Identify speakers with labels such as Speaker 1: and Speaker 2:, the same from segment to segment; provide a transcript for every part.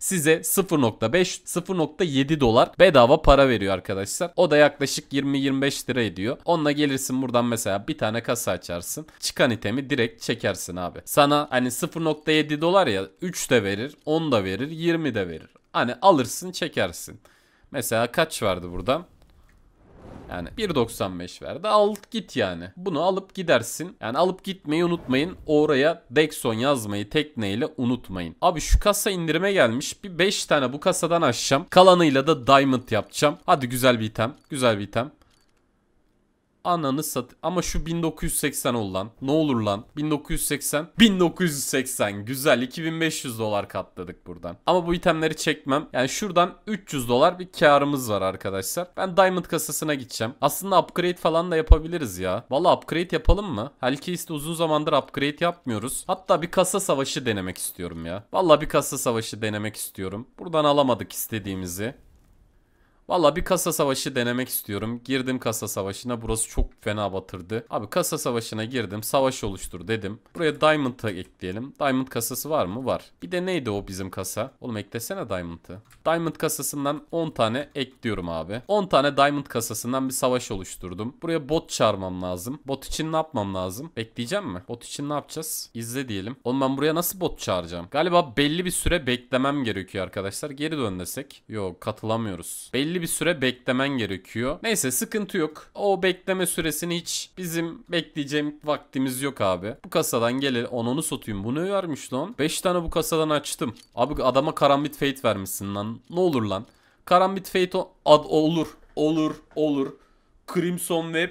Speaker 1: size 0.5 0.7 dolar bedava para veriyor arkadaşlar. O da yaklaşık 20-25 lira ediyor. Onunla gelirsin buradan mesela bir tane kasa açarsın. Çıkan itemi direkt çekersin abi. Sana hani 0.7 dolar ya 3 de verir, 10 da verir, 20 de verir. Hani alırsın çekersin. Mesela kaç vardı burada? Yani 1.95 verdi. Al git yani. Bunu alıp gidersin. Yani alıp gitmeyi unutmayın. Oraya Dexon yazmayı tekneyle unutmayın. Abi şu kasa indirime gelmiş. Bir 5 tane bu kasadan açacağım. Kalanıyla da diamond yapacağım. Hadi güzel bir item. Güzel bir item. Ananı sat. Ama şu 1980 ol lan. Ne olur lan. 1980. 1980. Güzel. 2500 dolar katladık buradan. Ama bu itemleri çekmem. Yani şuradan 300 dolar bir karımız var arkadaşlar. Ben Diamond kasasına gideceğim. Aslında upgrade falan da yapabiliriz ya. Valla upgrade yapalım mı? Helkeist'te uzun zamandır upgrade yapmıyoruz. Hatta bir kasa savaşı denemek istiyorum ya. Valla bir kasa savaşı denemek istiyorum. Buradan alamadık istediğimizi. Valla bir kasa savaşı denemek istiyorum. Girdim kasa savaşına. Burası çok fena batırdı. Abi kasa savaşına girdim. Savaş oluştur dedim. Buraya Diamond'ı ekleyelim. Diamond kasası var mı? Var. Bir de neydi o bizim kasa? Oğlum eklesene Diamond'ı. Diamond kasasından 10 tane ekliyorum abi. 10 tane Diamond kasasından bir savaş oluşturdum. Buraya bot çağırmam lazım. Bot için ne yapmam lazım? Bekleyeceğim mi? Bot için ne yapacağız? İzle diyelim. Oğlum ben buraya nasıl bot çağıracağım? Galiba belli bir süre beklemem gerekiyor arkadaşlar. Geri dön desek. Yok katılamıyoruz. Belli belli bir süre beklemen gerekiyor. Neyse sıkıntı yok. O bekleme süresini hiç bizim bekleyeceğim vaktimiz yok abi. Bu kasadan gele onunu satayım. Bu ne vermiş lan? 5 tane bu kasadan açtım. Abi adama karambit fate vermişsin lan. Ne olur lan. Karambit fate o ad olur. Olur. Olur. Crimson Web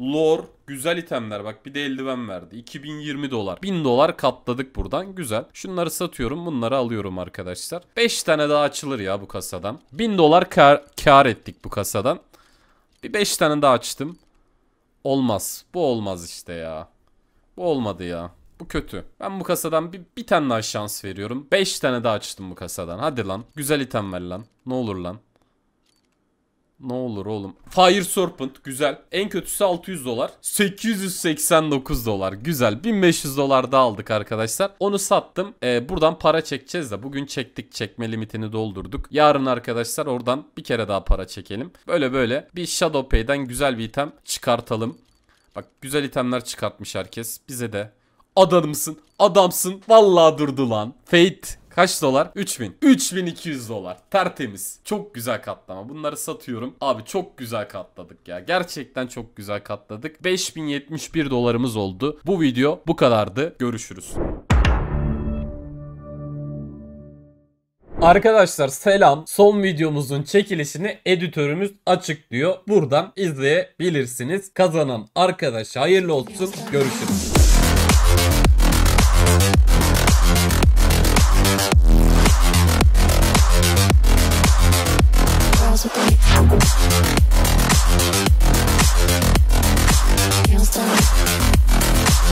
Speaker 1: Lore güzel itemler bak bir de eldiven verdi. 2020 dolar. 1000 dolar katladık buradan. Güzel. Şunları satıyorum. Bunları alıyorum arkadaşlar. 5 tane daha açılır ya bu kasadan. 1000 dolar kar, kar ettik bu kasadan. Bir 5 tane daha açtım. Olmaz. Bu olmaz işte ya. Bu olmadı ya. Bu kötü. Ben bu kasadan bir, bir tane daha şans veriyorum. 5 tane daha açtım bu kasadan. Hadi lan. Güzel item ver lan. Ne olur lan. Ne olur oğlum. Fire Serpent güzel. En kötüsü 600 dolar. 889 dolar güzel. 1500 dolar da aldık arkadaşlar. Onu sattım. Ee, buradan para çekeceğiz de. Bugün çektik çekme limitini doldurduk. Yarın arkadaşlar oradan bir kere daha para çekelim. Böyle böyle bir Shadow Pay'den güzel bir item çıkartalım. Bak güzel itemler çıkartmış herkes. Bize de adamsın adamsın. Vallahi durdu lan. Fate Kaç dolar? 3000. 3200 dolar. Tertemiz. Çok güzel katlama. Bunları satıyorum. Abi çok güzel katladık ya. Gerçekten çok güzel katladık. 5071 dolarımız oldu. Bu video bu kadardı. Görüşürüz. Arkadaşlar selam. Son videomuzun çekilişini editörümüz açıklıyor. Buradan izleyebilirsiniz. Kazanan arkadaş hayırlı olsun. Görüşürüz.